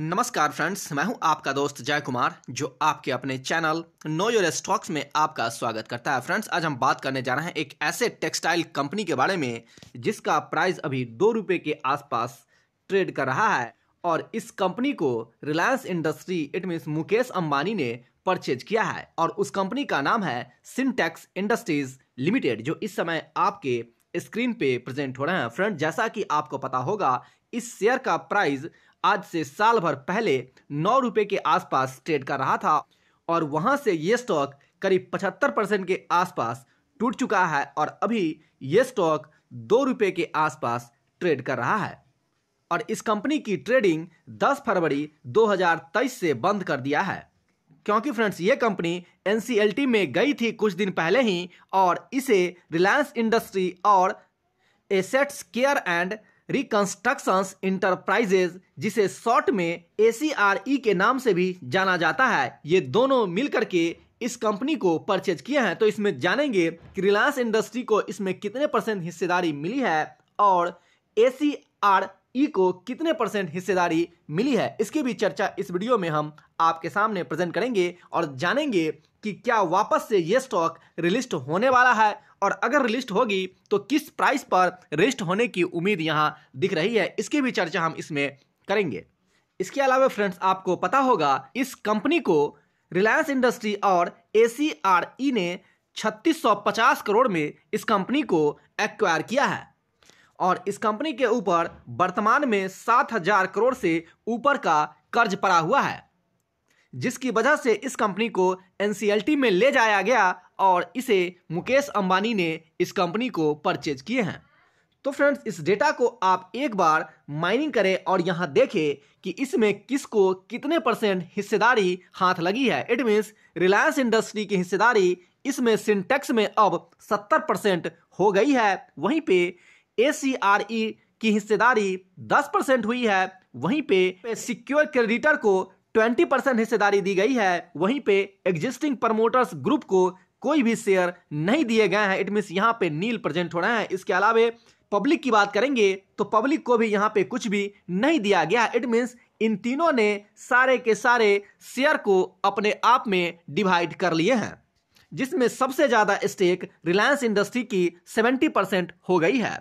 नमस्कार फ्रेंड्स मैं हूं आपका दोस्त जय कुमार जो आपके अपने चैनल नो योर स्टॉक्स में आपका स्वागत करता है फ्रेंड्स आज हम बात करने जा रहे हैं एक ऐसे टेक्सटाइल कंपनी के बारे में जिसका प्राइस अभी दो रुपये के आसपास ट्रेड कर रहा है और इस कंपनी को Reliance industry it means Mukesh Ambani ने परचेज किया है और उस कंपनी का नाम है सिंटेक्स इंडस्ट्रीज लिमिटेड जो इस समय आपके स्क्रीन पे प्रेजेंट हो रहे हैं फ्रेंड जैसा कि आपको पता होगा इस शेयर का प्राइस आज से साल भर पहले नौ रुपए के आसपास ट्रेड कर रहा था और वहां से ये स्टॉक करीब पचहत्तर परसेंट के आसपास टूट चुका है और अभी ये स्टॉक दो रुपए के आसपास ट्रेड कर रहा है और इस कंपनी की ट्रेडिंग 10 फरवरी 2023 से बंद कर दिया है क्योंकि फ्रेंड्स ये कंपनी एन में गई थी कुछ दिन पहले ही और इसे रिलायंस इंडस्ट्री और assets care and reconstructions enterprises जिसे शॉर्ट में ए e के नाम से भी जाना जाता है ये दोनों मिलकर के इस कंपनी को परचेज किया है तो इसमें जानेंगे कि रिलायंस इंडस्ट्री को इसमें कितने परसेंट हिस्सेदारी मिली है और ए ई e को कितने परसेंट हिस्सेदारी मिली है इसकी भी चर्चा इस वीडियो में हम आपके सामने प्रेजेंट करेंगे और जानेंगे कि क्या वापस से ये स्टॉक रिलिस्ट होने वाला है और अगर रिलिस्ट होगी तो किस प्राइस पर रजिस्ट होने की उम्मीद यहाँ दिख रही है इसकी भी चर्चा हम इसमें करेंगे इसके अलावा फ्रेंड्स आपको पता होगा इस कंपनी को रिलायंस इंडस्ट्री और ए e ने छत्तीस करोड़ में इस कंपनी को एक्वायर किया है और इस कंपनी के ऊपर वर्तमान में सात हजार करोड़ से ऊपर का कर्ज पड़ा हुआ है जिसकी वजह से इस कंपनी को एन में ले जाया गया और इसे मुकेश अंबानी ने इस कंपनी को परचेज किए हैं तो फ्रेंड्स इस डेटा को आप एक बार माइनिंग करें और यहाँ देखें कि इसमें किसको कितने परसेंट हिस्सेदारी हाथ लगी है इट मीन्स रिलायंस इंडस्ट्री की हिस्सेदारी इसमें सिंटेक्स में अब 70 परसेंट हो गई है वहीं पे एसीआरई e की हिस्सेदारी 10 परसेंट हुई है वहीं पे, सिक्योर क्रेडिटर को 20 परसेंट हिस्सेदारी दी गई है वहीं पे एग्जिस्टिंग प्रमोटर्स ग्रुप को कोई भी शेयर नहीं दिए गए हैं इट मीन्स यहाँ पे नील प्रेजेंट हो रहे हैं इसके अलावा पब्लिक की बात करेंगे तो पब्लिक को भी यहाँ पे कुछ भी नहीं दिया गया है इट मीन्स इन तीनों ने सारे के सारे शेयर को अपने आप में डिवाइड कर लिए हैं जिसमें सबसे ज़्यादा स्टेक रिलायंस इंडस्ट्री की 70 परसेंट हो गई है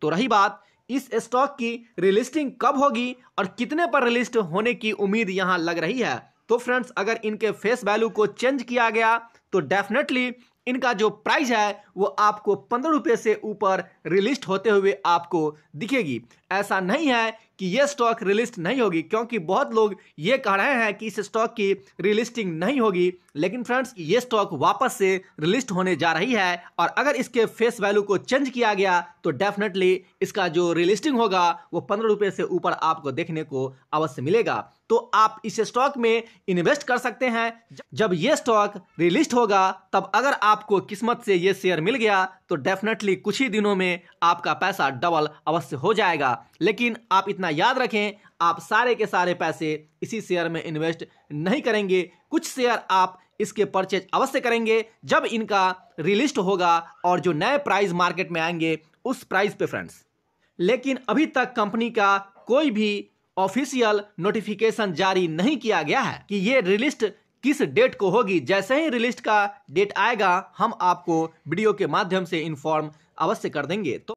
तो रही बात इस स्टॉक की रिलिस्टिंग कब होगी और कितने पर रिलिस्ट होने की उम्मीद यहां लग रही है तो फ्रेंड्स अगर इनके फेस वैल्यू को चेंज किया गया तो डेफिनेटली इनका जो प्राइस है वो आपको पंद्रह रुपये से ऊपर रिलिस्ट होते हुए आपको दिखेगी ऐसा नहीं है कि यह स्टॉक रिलिस्ट नहीं होगी क्योंकि बहुत लोग ये कह रहे हैं कि इस स्टॉक की रिलिस्टिंग नहीं होगी लेकिन फ्रेंड्स ये स्टॉक वापस से रिलिस्ट होने जा रही है और अगर इसके फेस वैल्यू को चेंज किया गया तो डेफिनेटली इसका जो रिलिस्टिंग होगा वो पंद्रह रुपये से ऊपर आपको देखने को अवश्य मिलेगा तो आप इस स्टॉक में इन्वेस्ट कर सकते हैं जब ये स्टॉक रिलिस्ट होगा तब अगर आपको किस्मत से ये शेयर मिल गया तो डेफिनेटली कुछ ही दिनों में आपका पैसा डबल अवश्य हो जाएगा लेकिन आप इतना इतना याद रखें आप सारे के सारे पैसे इसी शेयर में इन्वेस्ट नहीं करेंगे कुछ शेयर आप इसके परचेज अवश्य करेंगे जब इनका रिलिस्ट होगा और जो नए प्राइस मार्केट में आएंगे उस प्राइस पे फ्रेंड्स लेकिन अभी तक कंपनी का कोई भी ऑफिशियल नोटिफिकेशन जारी नहीं किया गया है कि ये रिलिस्ट किस डेट को होगी जैसे ही रिलिस्ट का डेट आएगा हम आपको वीडियो के माध्यम से इन्फॉर्म अवश्य कर देंगे तो